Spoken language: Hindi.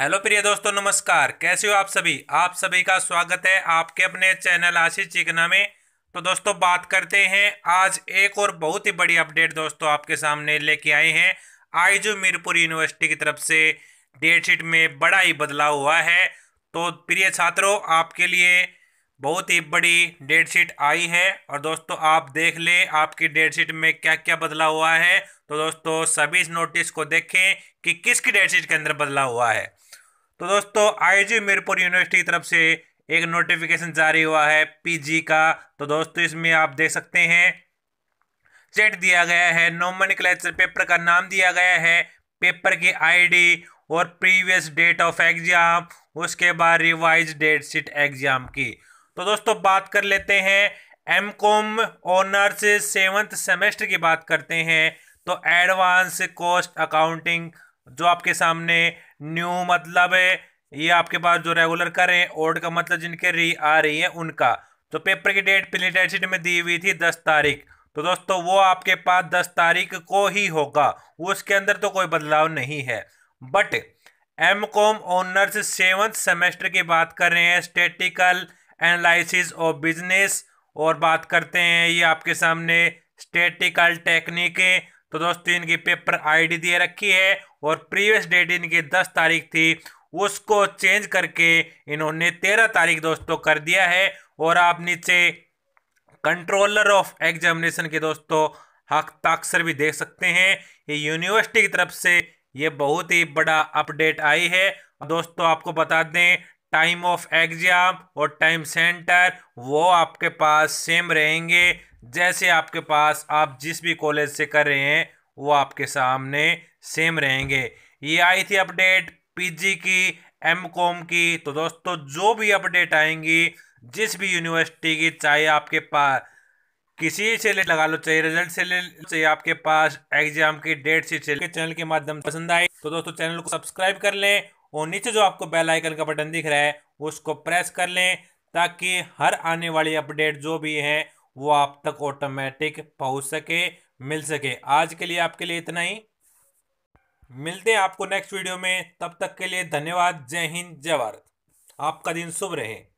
हेलो प्रिय दोस्तों नमस्कार कैसे हो आप सभी आप सभी का स्वागत है आपके अपने चैनल आशीष चिकना में तो दोस्तों बात करते हैं आज एक और बहुत ही बड़ी अपडेट दोस्तों आपके सामने लेके आए हैं आईजू मीरपुर यूनिवर्सिटी की तरफ से डेट शीट में बड़ा ही बदलाव हुआ है तो प्रिय छात्रों आपके लिए बहुत ही बड़ी डेट शीट आई है और दोस्तों आप देख लें आपकी डेट शीट में क्या क्या बदलाव हुआ है तो दोस्तों सभी इस नोटिस को देखें कि किसकी डेट शीट के अंदर बदलाव हुआ है तो दोस्तों आईजी मीरपुर यूनिवर्सिटी की तरफ से एक नोटिफिकेशन जारी हुआ है पीजी का तो दोस्तों इसमें आप देख सकते हैं चेट दिया गया है नोमन पेपर का नाम दिया गया है पेपर की आईडी और प्रीवियस डेट ऑफ एग्जाम उसके बाद रिवाइज डेट सीट एग्जाम की तो दोस्तों बात कर लेते हैं M com honours seventh semester की बात करते हैं तो एडवांस कॉस्ट अकाउंटिंग जो आपके सामने न्यू मतलब ये आपके पास जो रेगुलर कर हैं ओल्ड का मतलब जिनके री आ रही है उनका तो पेपर की डेट पिछली डेट शीट में दी हुई थी दस तारीख तो दोस्तों वो आपके पास दस तारीख को ही होगा उसके अंदर तो कोई बदलाव नहीं है but M com honours seventh semester की बात कर रहे हैं स्टेटिकल एनालिसिस ऑफ बिजनेस और बात करते हैं ये आपके सामने स्टेटिकल टेक्निक तो दोस्तों इनकी पेपर आईडी दे रखी है और प्रीवियस डेट इनकी दस तारीख थी उसको चेंज करके इन्होंने तेरह तारीख दोस्तों कर दिया है और आप नीचे कंट्रोलर ऑफ एग्जामिनेशन के दोस्तों हस्ताक्षर भी देख सकते हैं ये यूनिवर्सिटी की तरफ से ये बहुत ही बड़ा अपडेट आई है दोस्तों आपको बता दें टाइम ऑफ एग्जाम और टाइम सेंटर वो आपके पास सेम रहेंगे जैसे आपके पास आप जिस भी कॉलेज से कर रहे हैं वो आपके सामने सेम रहेंगे ये आई थी अपडेट पीजी की एम कॉम की तो दोस्तों जो भी अपडेट आएंगी जिस भी यूनिवर्सिटी की चाहे आपके पास किसी से ले लगा लो चाहे रिजल्ट से ले चाहे आपके पास एग्जाम की डेट से चले चैनल के माध्यम से पसंद आए तो दोस्तों चैनल को सब्सक्राइब कर लें और नीचे जो आपको बेल आइकन का बटन दिख रहा है उसको प्रेस कर लें ताकि हर आने वाली अपडेट जो भी है वो आप तक ऑटोमेटिक पहुंच सके मिल सके आज के लिए आपके लिए इतना ही मिलते हैं आपको नेक्स्ट वीडियो में तब तक के लिए धन्यवाद जय हिंद जय भारत आपका दिन शुभ रहे